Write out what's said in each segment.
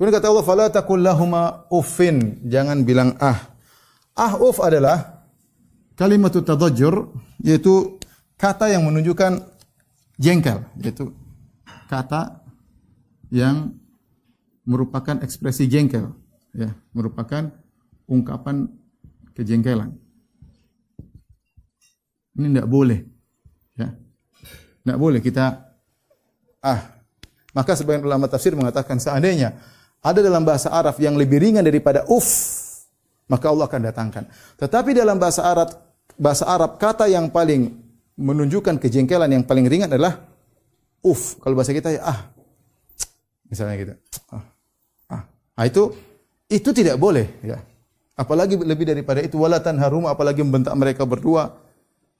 Kemudian kata Allah, "Fala taqul lahumā uffin." Jangan bilang ah. Ah uff adalah kalimat tadajjur, yaitu kata yang menunjukkan jengkel, yaitu kata yang merupakan ekspresi jengkel, ya, merupakan ungkapan kejengkelan. Ini tidak boleh. Ya. Tidak boleh kita ah. Maka sebagian ulama tafsir mengatakan seandainya ada dalam bahasa Arab yang lebih ringan daripada uf, maka Allah akan datangkan. Tetapi dalam bahasa Arab bahasa Arab kata yang paling menunjukkan kejengkelan yang paling ringan adalah uf. Kalau bahasa kita ya ah. Misalnya gitu. Ah. ah. Nah, itu itu tidak boleh ya. Apalagi lebih daripada itu wala harum, apalagi membentak mereka berdua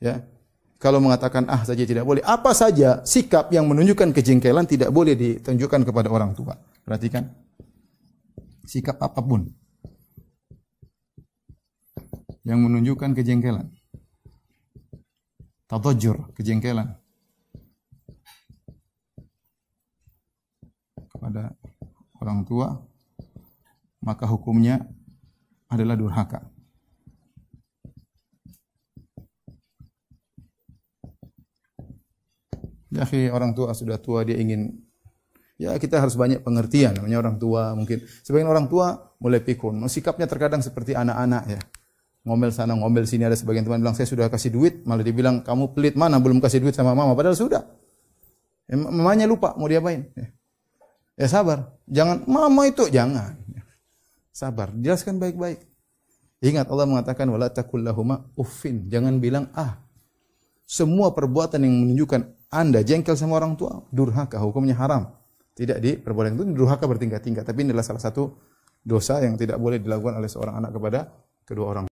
ya. Kalau mengatakan ah saja tidak boleh. Apa saja sikap yang menunjukkan kejengkelan tidak boleh ditunjukkan kepada orang tua. Perhatikan sikap apapun yang menunjukkan kejengkelan. Tadajjur, kejengkelan. Kepada orang tua, maka hukumnya adalah durhaka. Ya, orang tua sudah tua dia ingin ya kita harus banyak pengertian namanya orang tua mungkin sebagian orang tua mulai pikun oh, sikapnya terkadang seperti anak-anak ya ngomel sana ngomel sini ada sebagian teman bilang saya sudah kasih duit malah dibilang kamu pelit mana belum kasih duit sama mama padahal sudah ya, mamanya lupa mau diapain ya. ya sabar jangan mama itu jangan ya. sabar jelaskan baik-baik ingat Allah mengatakan wala taqul lahuma uffin jangan bilang ah semua perbuatan yang menunjukkan anda jengkel sama orang tua durhaka hukumnya haram tidak diperbolehkan. Itu durhaka bertingkat-tingkat, tapi ini adalah salah satu dosa yang tidak boleh dilakukan oleh seorang anak kepada kedua orang